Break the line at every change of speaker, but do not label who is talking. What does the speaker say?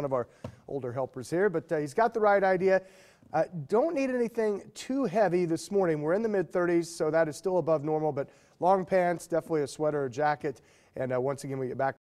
one of our older helpers here, but uh, he's got the right idea. Uh, don't need anything too heavy this morning. We're in the mid 30s, so that is still above normal, but long pants, definitely a sweater or jacket. And uh, once again, we get back.